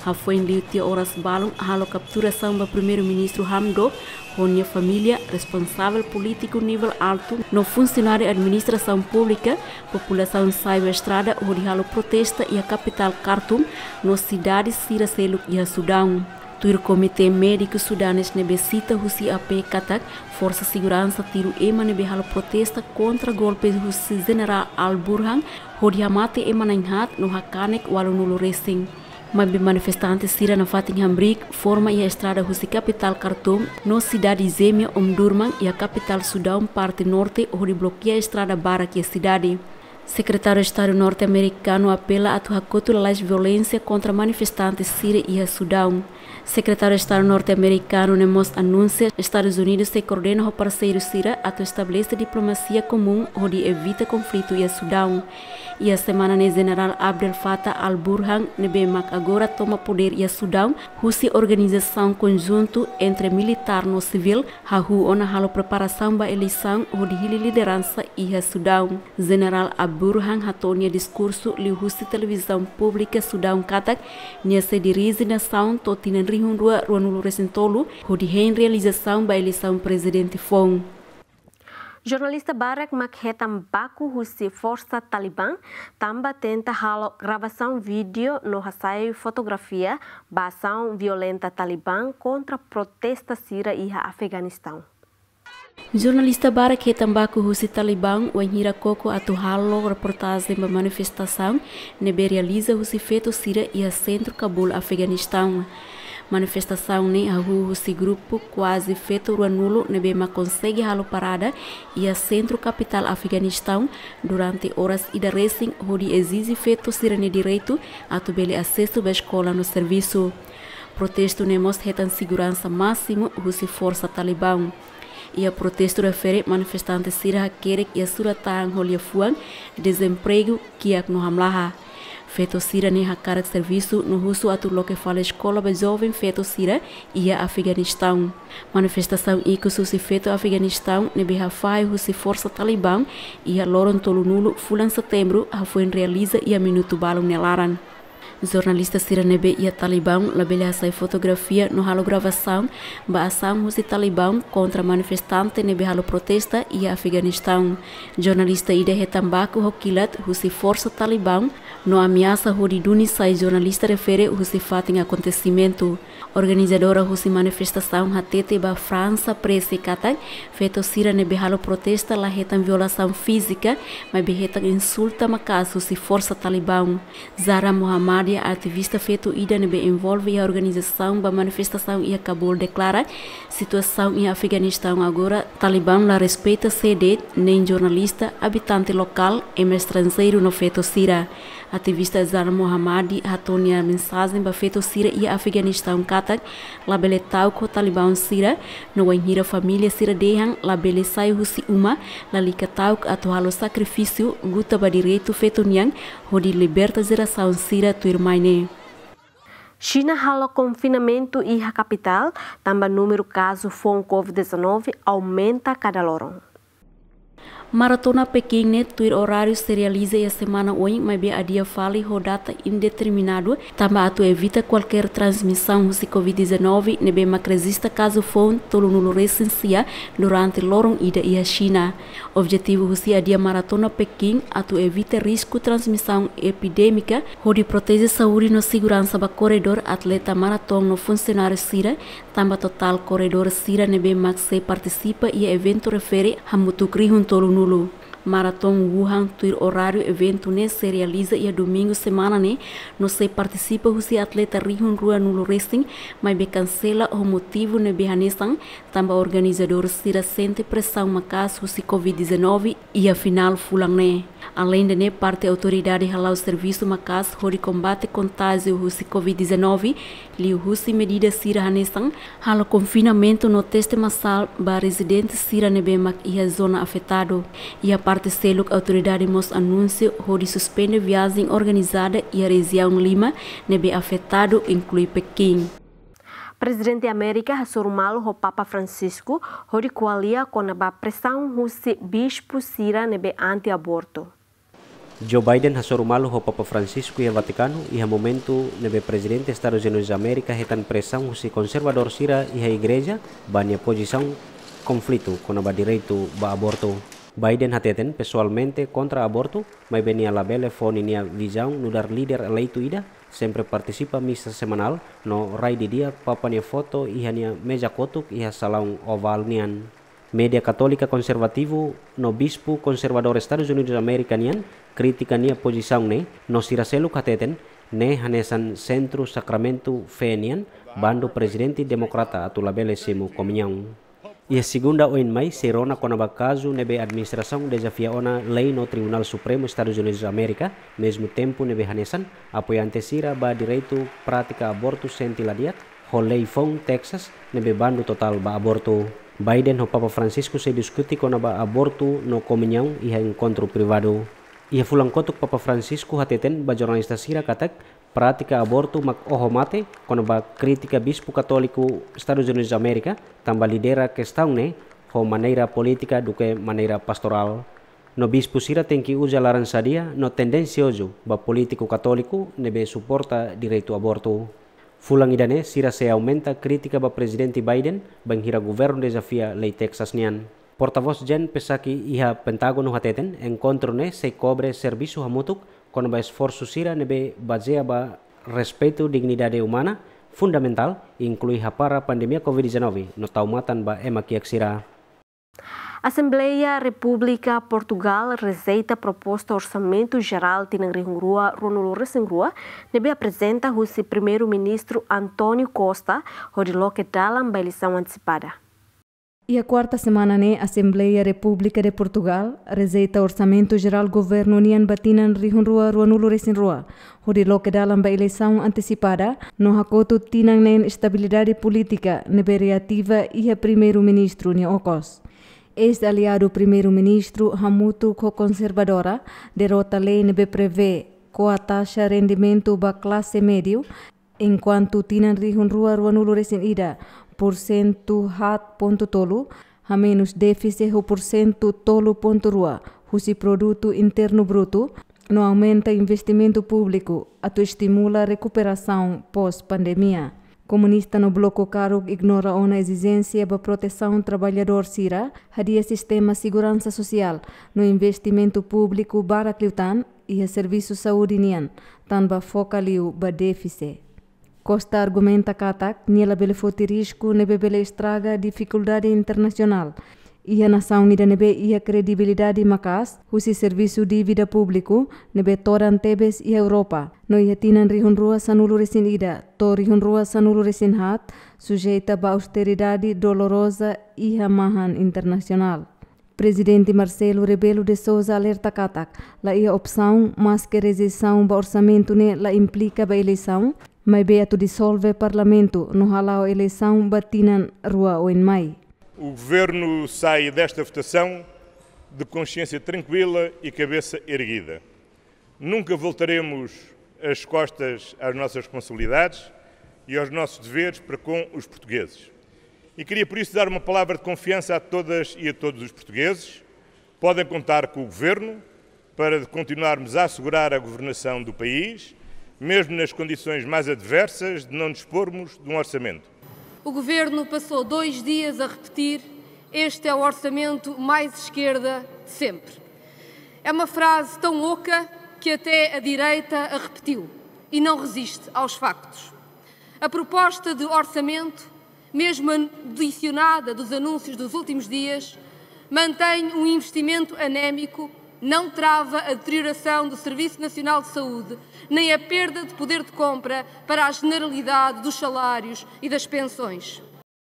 Hafuen liu tia horas balon halo captura samba primeiro-ministro Hamdo, a família, responsável político nível alto, no funcionário administração pública, população saiba estrada onde halo protesta e a capital Khartoum, no cidade Siracelo e a Sudão. Turkome teme que os sudaneses necessitam Rússia ape Katak, Força Segurança tiro ema hal protesta contra golpe Husi General Al-Burhan, Hodiamate emananhat no Hakanek walunulu racing. Mas manifestantes sira na Fatin Brick forma e a estrada Husi capital Khartoum, no cidade Zemia Omdurman e a capital Sudão parte norte, onde bloqueia estrada Barak e é cidade. Secretário de Estado norte-americano apela a Tuhakotu las violência contra manifestantes Síria e a Sudão. Secretário de Estado norte-americano Nemos anuncia Estados Unidos se coordena o parceiro Cira até estabelecer diplomacia comum onde evita conflito e a Sudão e a semana ne general Abdel Fattah al-Burhan Nebemak agora toma poder e a Sudão, Rússia organização conjunto entre militar no civil, Hahu ona halo preparação ba eleição ou de liderança e a Sudão. General al-Burhan hatonia discurso li Rússia televisão pública Sudão Katak, nia se dirige nação totinan rihundua ruanulu resentolo, ou de realização ba eleição presidente Fong. Jornalista Barack Makhetambaku Husi Força Talibã também tenta halo gravação vídeo no rasaio fotografia bação violenta Talibã contra protesta Sira e Afeganistão. Jornalista bara que tambaku husi talibang o hira koko atu halo reportagem da manifestação ne realiza husi feto sira e centro Cabul Afeganistão manifestação ni a rua si grupo quase feito o anulo ne bema consegue halo parada e a centro capital Afeganistão durante horas e da racing hodi exige feito sirene direito a tubele acesso da escola no serviço. Protesto nem mostra retan segurança máximo rusi força talibã. e a protesto refere manifestantes sirha kerek e suratang holia fuan desemprego que no hamlaha. Sira nem hakara de serviço no russo aturlo que fala escola be jovem Fetosira e a Afeganistão. Manifestação e que se Feto Afeganistão ne bihafai russe força talibã e a loron tolo nulo fulan setembro a foi realiza e a minuto balum nelaran. Jornalista Siranebe e a Talibão labelhaçai fotografia no halo gravação ba ação e Talibã contra manifestante nebe halo protesta e Afeganistão. Jornalista Ida Retambaku Hokilat husi força talibã no ameaça o Duni sai jornalista refere o se fato em acontecimento. Organizadora Ruri manifestação Hatete ba França prese katan que sira ne behalo protesta la hetan violação física, mas behetan insulta makasu se força talibã. Zara Muhammad, ativista feito ida ne envolve a organização ba manifestação e acabou declara situação em Afeganistão agora talibã la respeita CD nem jornalista, habitante local e estrangeiro no feto sira. Ativista Zara Mohammadi hatonia mensagem ba feto e Afeganistão katak labele tau ko Talibão Síria no família Sira dehan labele sai husi uma lalika tau ato sacrifício guta ba direito feto n'yang, hodi liberta Zeração Sira tu China rala confinamento e a capital, tamba número caso com Covid-19 aumenta cada lorong. Maratona Pequim né, tuir horário se realiza e a semana hoje, mas bem a dia fale data indeterminado, também tu evita qualquer transmissão de Covid-19, né bem macresista caso for tolo nulo recensia durante lorong ida e a China. Objetivo de a dia Maratona Pequim a tu evita risco transmissão epidêmica, rodi protege saúde no segurança ba corredor atleta maratona no funcionário Sira, também total corredor Sira né bem maxe participa e evento refere a mutukri juntolo Honolulu. Wuhan Tour horário evento né se realiza e domingo semana né no se participa os atleta Rihun Rua Nulo Racing mas be cancela o motivo né behanesan tamba organizador se sente pressão macas o COVID-19 e final fulang né além de né parte autoridade halau serviço macas hori combate contágio o COVID-19 Liu husi medida sira hanesang halo confinamento no teste massal ba residentes sira nebemak ia zona afetado. Ia parte seluk autoridade mos anúncio hodi suspende viagem organizada ia região Lima nebe afetado inclui Pequim. Presidente América surmalo ho Papa Francisco hodi kualia ba pressão husi bispo sira nebe anti-aborto. Joe Biden ha malu ao Papa Francisco ia Vatikanu Vaticano momentu nebe presiden presidente Estados Unidos Amerika América presang pressão konservador sira iha a igreja posisang posição kona com a ba aborto. Biden hateten teten pessoalmente kontra aborto, mas benia labele foni nia vijang nudar lider leitu ida, sempre participa misa semanal no rai di dia papa nia foto iha nia meja kotuk iha salang oval nian media katolika konservativo no bispo konservador Estados Unidos Americanian critican ia posição ne no siraselu kateten ne hanesan sentru sacramento fenian bando presidente demokrata atu labele simu E ia segunda OIN mai serona kona bakazu nebe administração ona lei no Tribunal Supremo Estados Unidos Amerika mesmo tempo nebe hanesan apoiante sira ba direito pratika abortu sentiladiat, ho lei Fong, Texas, nebe bando total ba aborto. Biden o Papa Francisco se discuti kona ba abortu no komenyang iha encontro privado. Iha fulang kotuk Papa Francisco hateten ba jurnalista sira katak pratika abortu mak ohomate kona ba kritika bispo katoliku Estados Unidos Amerika tamba lidera kestaung ne ho maneira politika duke maneira pastoral. No bispo sira tenki uja laran sadia no tendensioso ba politiko katoliku nebe suporta direito abortu idane sira se aumenta kritika ba presidente Biden banghira governo desafia lei Texas nian. Portavoz Jen pesaki iha Pentagono hateten encontro ne se cobre servisu hamutuk kon ba esforsu sira nebe bazea ba respetu dignidade umana, fundamental inklui hapara pandemia COVID-19 no taumatan ba emakiak sira. Assembleia República Portugal receita proposta Orçamento Geral de Nangrua Ronulo Resengrua, nebe apresenta o primeiro-ministro António Costa, rodilo que dá a eleição antecipada. E a quarta semana né, Assembleia República de Portugal receita Orçamento Geral Governo União Batinan Rihunrua Ruanulo Resenrua, rodilo que dá a eleição antecipada, no hakoto tinan nen né, estabilidade política, nebe reativa e a primeiro-ministro Niocos. ocos ex-aliado primeiro-ministro Hamutu co conservadora derrota lei NBPV com a taxa rendimento da classe médio, enquanto tinan rihun rua rua nulo ida por cento hat ponto tolo, a menos déficit o por cento tolo ponto rua, cujo produto interno bruto, não aumenta investimento público, a estimula a recuperação pós-pandemia. Comunista no bloco Caro ignora a exigência da proteção trabalhador Sira, haria sistema segurança social, no investimento público Barakliutan e a serviço saúde nian, tanba foca liu ba déficit. Costa argumenta que ataque, nela bele risco, ne estraga dificuldade internacional. Ia nação ida nebe ia credibilidade macas, husi serviço de vida público, nebe toran tebes ia Europa. No ia tinan rihun rua sanuluresin ida, to rihun rua sanuluresin hat, sujeita ba austeridade dolorosa ia mahan internacional. Presidente Marcelo Rebelo de Souza alerta Katak, la ia opção, mas que rejeição ba orçamento ne la implica ba eleição, mas beato dissolve parlamento, no halao eleição batinan rua ou em maio o Governo sai desta votação de consciência tranquila e cabeça erguida. Nunca voltaremos as costas às nossas responsabilidades e aos nossos deveres para com os portugueses. E queria por isso dar uma palavra de confiança a todas e a todos os portugueses. Podem contar com o Governo para continuarmos a assegurar a governação do país, mesmo nas condições mais adversas de não dispormos de um orçamento. O governo passou dois dias a repetir: este é o orçamento mais esquerda de sempre. É uma frase tão oca que até a direita a repetiu e não resiste aos factos. A proposta de orçamento, mesmo adicionada dos anúncios dos últimos dias, mantém um investimento anémico, não trava a deterioração do Serviço Nacional de Saúde nem a perda de poder de compra para a generalidade dos salários e das pensões.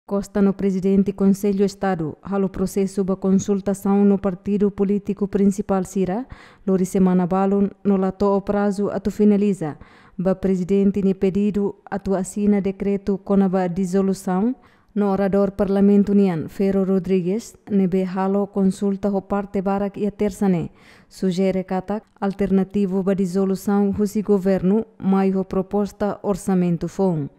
Costa no presidente do Conselho Estado, ao processo da consultação no partido político principal Sira, lori semana balon no lato o prazo tu finaliza. Ba presidente ne pedido tu assina decreto com a dissolução, no orador nian, Ferro Rodrigues nebe halo consulta o parte barak a tersane, sugere katak alternativo ba dissolução husi governo mai ho proposta orçamento fom.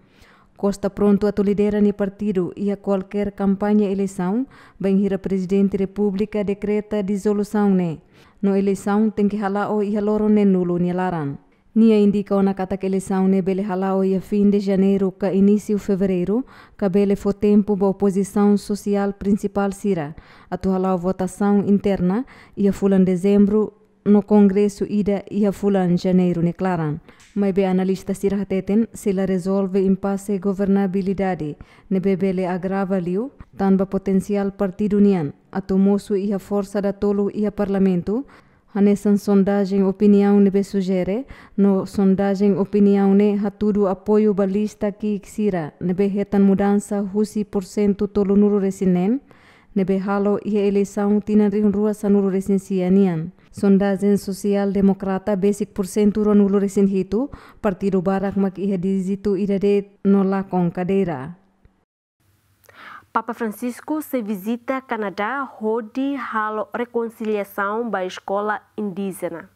Costa pronto a tolidera ni partido e a qualquer campanha eleição, bem hira presidente república decreta dissolução ne. No eleição tem que halar o e haloro ne nulo ni laran. Nia indica indicou na cataqueleção Nebele Halau e a fim de janeiro que início fevereiro, bele foi tempo da oposição social principal Sira. a Atualau votação interna e a fulan dezembro no Congresso ida e a fulan janeiro declaram. Mas be analista Sira Teten, se la resolve impasse governabilidade, nebebele agrava liu, tanba potencial partido nian, atomoso e ia força da tolo ia parlamento, Hanesan sondagem opinião nebe sugere, no sondagem opinião ne haturu apoio balista ki iksira, nebe hetan mudansa husi por cento tolunuru resinem, nebe halo ia eleição tina rihun rua sanuru resin sianian. Sondagem sosial demokrata basic por cento ronulu resin hitu, partido barak mak ia dizitu irade nolakong kadeira. Papa Francisco se visita Canadá rode halo reconciliação da escola indígena.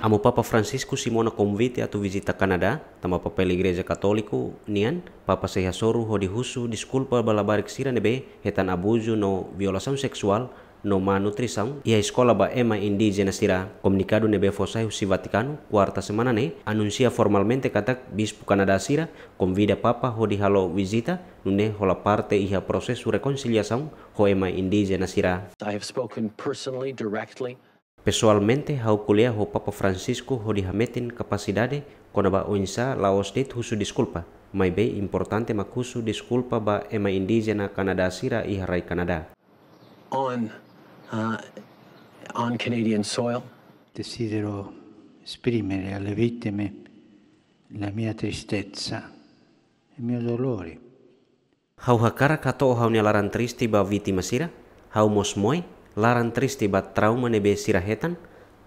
Amo Papa Francisco Simona convite a tu visita Canadá, tama papel Igreja Católico, nian, Papa Sejasoru hodi husu disculpa balabarik nebe hetan abuso no violação sexual no malnutrição e a escola ema Indígena sira comunicado nebe fosai si Vaticano, quarta semana ne, anuncia formalmente katak Bispo Canadá Sira, convida Papa di Halo visita, nune hola parte iha rekonsiliasaun ho ema Indígena Sira. I have spoken personally, directly, Pessoalmente, hau kuliah ho Papa Francisco ho dihametin kapasidade konaba unsa laos dit husu disculpa. Mai be importante makusu disculpa ba ema indigena Kanada sira iharai Kanada. On Uh, on Canadian soil. Desidero esprimere alle vittime la mia tristezza, il mio dolore. Hau hakara kato hau ne laran tristi ba vitima sira, hau mos moi, laran tristi ba trauma nebe sirahetan,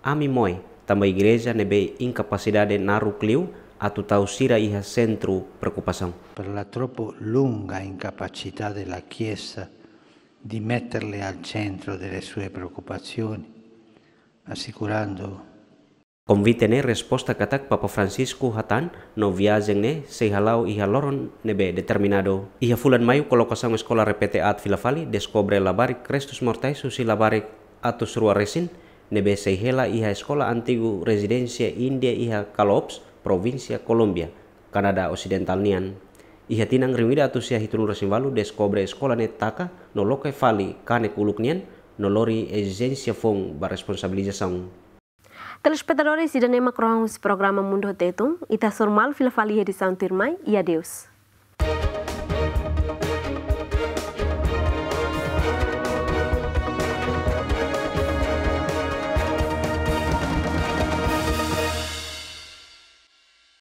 ami moi, tamba igreja nebe incapacidade narucliu atu tau sira iha centro preocupação. Per la troppo lunga incapacità della Chiesa di metterle al centro delle sue preoccupazioni, assicurando ne resposta katak Papa Francisco hatan no viajen ne seihalau iha loron nebe determinado. Iha fulan mayu kolokasang sekolah repete at filafali descobre labarik Kristus mortai susi labarik atus rua resin nebe seihela iha sekolah antigu residencia India iha Kalops, provincia Colombia, Kanada Occidental nian ihatinang rimida atu siya hitulur simbalu deskobre kobre ne taka no loke fali kane nian no lori ezensia fong baresponsabilizasaun. Telespectadores, irane makrohang programa Mundo tetung, ita sormal fila fali edição tirmai e adeus.